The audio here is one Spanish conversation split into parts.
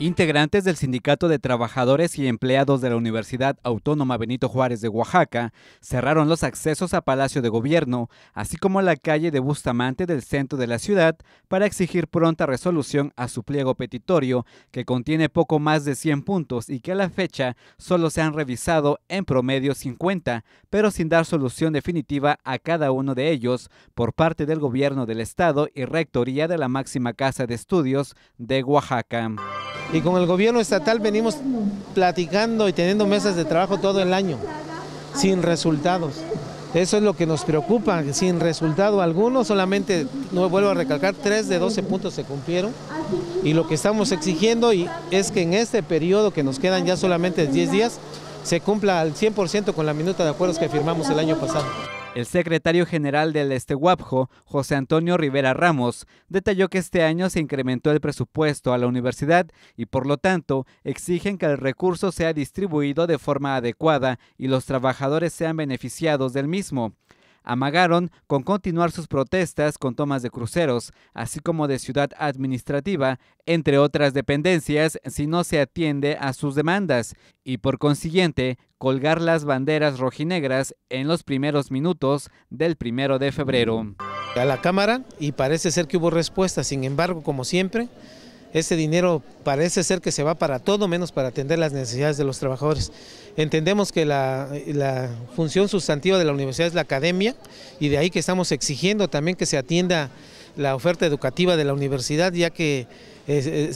Integrantes del Sindicato de Trabajadores y Empleados de la Universidad Autónoma Benito Juárez de Oaxaca cerraron los accesos a Palacio de Gobierno, así como la calle de Bustamante del centro de la ciudad, para exigir pronta resolución a su pliego petitorio, que contiene poco más de 100 puntos y que a la fecha solo se han revisado en promedio 50, pero sin dar solución definitiva a cada uno de ellos por parte del Gobierno del Estado y Rectoría de la Máxima Casa de Estudios de Oaxaca y con el gobierno estatal venimos platicando y teniendo mesas de trabajo todo el año, sin resultados. Eso es lo que nos preocupa, sin resultado alguno, solamente, no vuelvo a recalcar, tres de 12 puntos se cumplieron y lo que estamos exigiendo y es que en este periodo que nos quedan ya solamente 10 días, se cumpla al 100% con la minuta de acuerdos que firmamos el año pasado. El secretario general del Estehuapjo, José Antonio Rivera Ramos, detalló que este año se incrementó el presupuesto a la universidad y por lo tanto exigen que el recurso sea distribuido de forma adecuada y los trabajadores sean beneficiados del mismo amagaron con continuar sus protestas con tomas de cruceros, así como de ciudad administrativa, entre otras dependencias, si no se atiende a sus demandas, y por consiguiente, colgar las banderas rojinegras en los primeros minutos del primero de febrero. A la Cámara y parece ser que hubo respuesta, sin embargo, como siempre, ese dinero parece ser que se va para todo menos para atender las necesidades de los trabajadores. Entendemos que la, función sustantiva de la universidad es la academia y de ahí que estamos exigiendo también que se atienda la oferta educativa de la universidad, ya que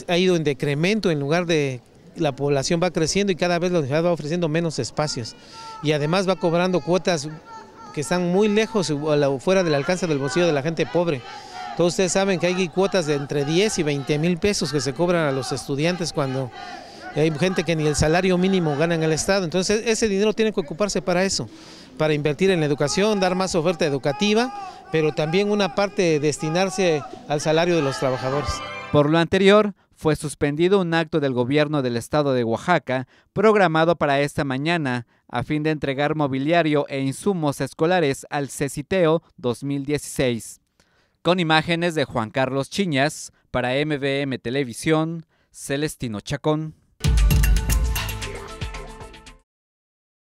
ha ido en decremento en lugar de la población va creciendo y cada vez la universidad va ofreciendo menos espacios y además va cobrando cuotas que están muy lejos fuera del alcance del bolsillo de la gente pobre. Todos ustedes saben que hay cuotas de entre 10 y 20 mil pesos que se cobran a los estudiantes cuando hay gente que ni el salario mínimo gana en el Estado. Entonces ese dinero tiene que ocuparse para eso, para invertir en la educación, dar más oferta educativa, pero también una parte destinarse al salario de los trabajadores. Por lo anterior, fue suspendido un acto del gobierno del estado de Oaxaca programado para esta mañana a fin de entregar mobiliario e insumos escolares al CECITEO 2016 con imágenes de Juan Carlos Chiñas para MBM Televisión, Celestino Chacón.